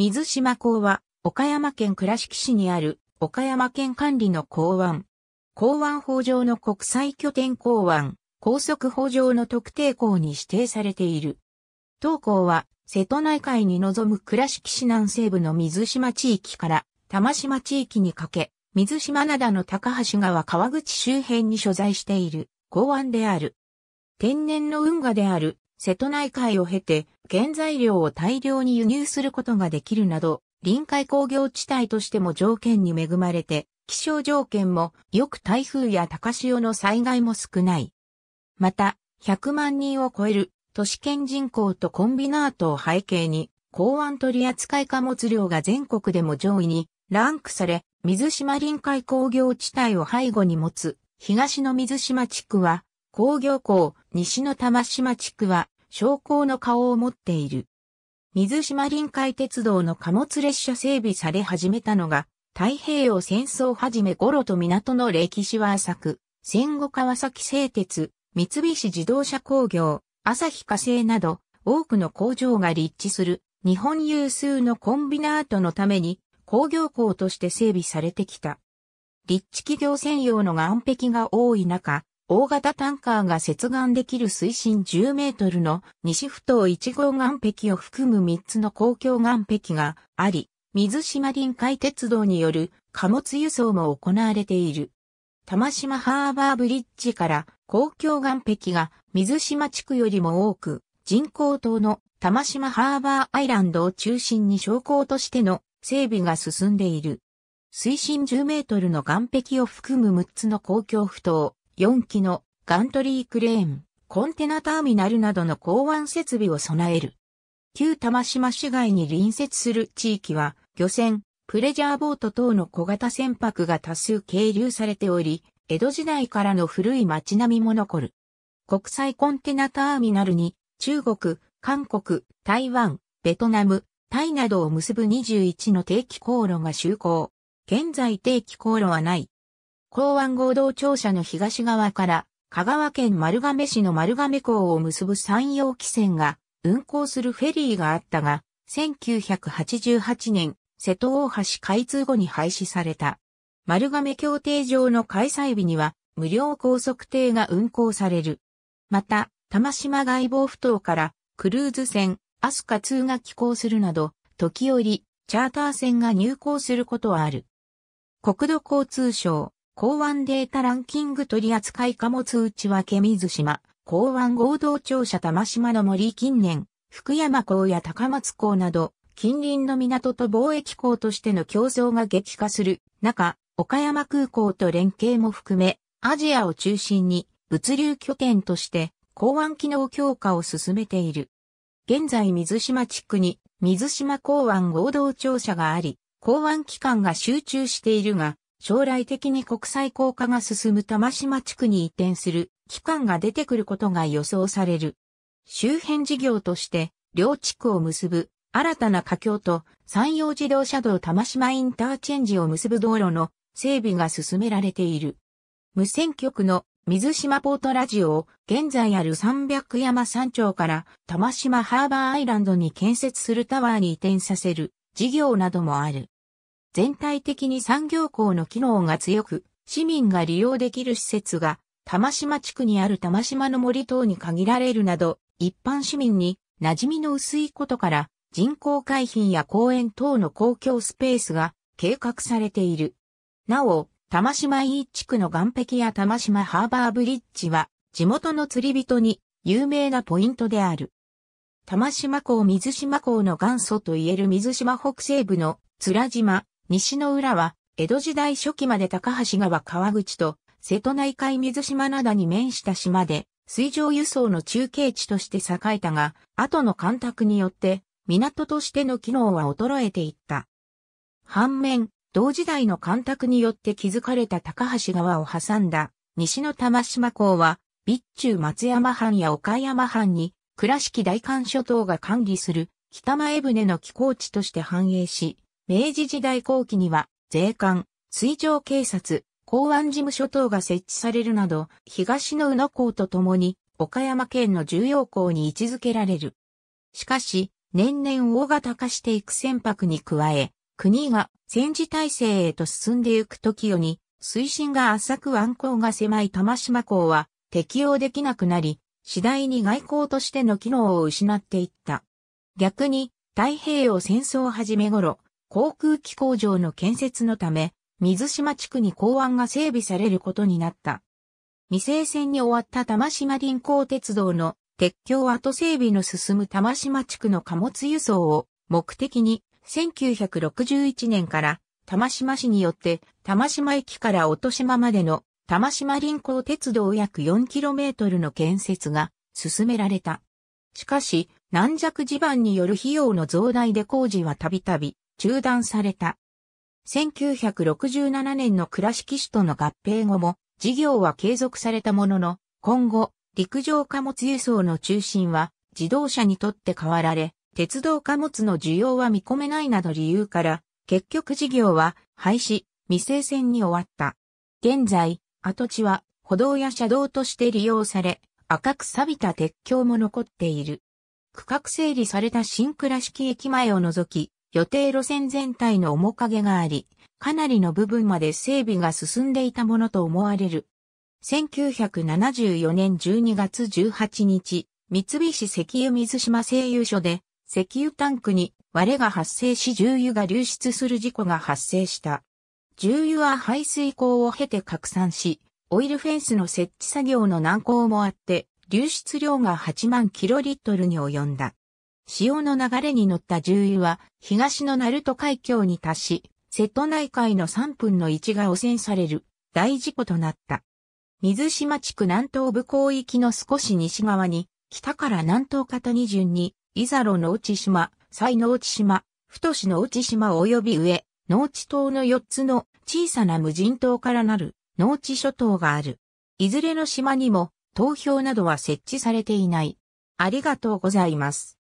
水島港は、岡山県倉敷市にある、岡山県管理の港湾。港湾法上の国際拠点港湾、高速法上の特定港に指定されている。当港は、瀬戸内海に臨む倉敷市南西部の水島地域から、玉島地域にかけ、水島灘の高橋川川口周辺に所在している港湾である。天然の運河である瀬戸内海を経て原材料を大量に輸入することができるなど、臨海工業地帯としても条件に恵まれて、気象条件もよく台風や高潮の災害も少ない。また、100万人を超える都市圏人口とコンビナートを背景に、港湾取扱い貨物量が全国でも上位にランクされ、水島臨海工業地帯を背後に持つ東の水島地区は工業港、西の玉島地区は、商工の顔を持っている。水島臨海鉄道の貨物列車整備され始めたのが、太平洋戦争はじめ頃と港の歴史は浅く、戦後川崎製鉄、三菱自動車工業、朝日化成など、多くの工場が立地する、日本有数のコンビナートのために、工業港として整備されてきた。立地企業専用の岸壁が多い中、大型タンカーが接岸できる水深10メートルの西埠頭1号岸壁を含む3つの公共岸壁があり、水島臨海鉄道による貨物輸送も行われている。玉島ハーバーブリッジから公共岸壁が水島地区よりも多く、人工島の玉島ハーバーアイランドを中心に商工としての整備が進んでいる。水深10メートルの岸壁を含む6つの公共埠頭、4機のガントリークレーン、コンテナターミナルなどの港湾設備を備える。旧玉島市街に隣接する地域は、漁船、プレジャーボート等の小型船舶が多数係留されており、江戸時代からの古い街並みも残る。国際コンテナターミナルに、中国、韓国、台湾、ベトナム、タイなどを結ぶ21の定期航路が就航。現在定期航路はない。港湾合同庁舎の東側から香川県丸亀市の丸亀港を結ぶ山陽汽船が運航するフェリーがあったが、1988年、瀬戸大橋開通後に廃止された。丸亀協定上の開催日には、無料高速艇が運航される。また、玉島外防埠頭からクルーズ船、アスカ2が寄港するなど、時折、チャーター船が入港することはある。国土交通省、港湾データランキング取扱貨物内訳水島、港湾合同庁舎玉島の森近年、福山港や高松港など、近隣の港と貿易港としての競争が激化する中、岡山空港と連携も含め、アジアを中心に物流拠点として港湾機能強化を進めている。現在水島地区に水島港湾合同庁舎があり、港湾機関が集中しているが、将来的に国際効果が進む玉島地区に移転する機関が出てくることが予想される。周辺事業として両地区を結ぶ新たな架橋と山陽自動車道玉島インターチェンジを結ぶ道路の整備が進められている。無線局の水島ポートラジオを現在ある三百山山頂から玉島ハーバーアイランドに建設するタワーに移転させる事業などもある。全体的に産業校の機能が強く、市民が利用できる施設が、玉島地区にある玉島の森等に限られるなど、一般市民に馴染みの薄いことから、人工海浜や公園等の公共スペースが計画されている。なお、玉島 E 地区の岸壁や玉島ハーバーブリッジは、地元の釣り人に有名なポイントである。玉島港水島港の元祖といえる水島北西部の津良島、西の浦は、江戸時代初期まで高橋川川口と、瀬戸内海水島灘に面した島で、水上輸送の中継地として栄えたが、後の干拓によって、港としての機能は衰えていった。反面、同時代の干拓によって築かれた高橋川を挟んだ、西の玉島港は、備中松山藩や岡山藩に、倉敷大関諸島が管理する、北前船の寄港地として繁栄し、明治時代後期には、税関、水上警察、公安事務所等が設置されるなど、東の宇野港とともに、岡山県の重要港に位置づけられる。しかし、年々大型化していく船舶に加え、国が戦時体制へと進んでいく時より、水深が浅く湾口が狭い玉島港は適用できなくなり、次第に外交としての機能を失っていった。逆に、太平洋戦争をはじめ頃、航空機工場の建設のため、水島地区に港湾が整備されることになった。未成線に終わった玉島臨港鉄道の鉄橋跡整備の進む玉島地区の貨物輸送を目的に1961年から玉島市によって玉島駅から音島までの玉島臨港鉄道約 4km の建設が進められた。しかし、軟弱地盤による費用の増大で工事はたびたび中断された。1967年の倉敷市との合併後も、事業は継続されたものの、今後、陸上貨物輸送の中心は自動車にとって変わられ、鉄道貨物の需要は見込めないなど理由から、結局事業は廃止、未成線に終わった。現在、跡地は歩道や車道として利用され、赤く錆びた鉄橋も残っている。区画整理された新倉敷駅前を除き、予定路線全体の面影があり、かなりの部分まで整備が進んでいたものと思われる。1974年12月18日、三菱石油水島製油所で、石油タンクに割れが発生し重油が流出する事故が発生した。重油は排水口を経て拡散し、オイルフェンスの設置作業の難航もあって、流出量が8万キロリットルに及んだ。潮の流れに乗った重油は東の鳴門海峡に達し、瀬戸内海の3分の1が汚染される大事故となった。水島地区南東部広域の少し西側に、北から南東方二順に、伊ザ路の内島、西の内島、太市の内島及び上、農地島の4つの小さな無人島からなる農地諸島がある。いずれの島にも投票などは設置されていない。ありがとうございます。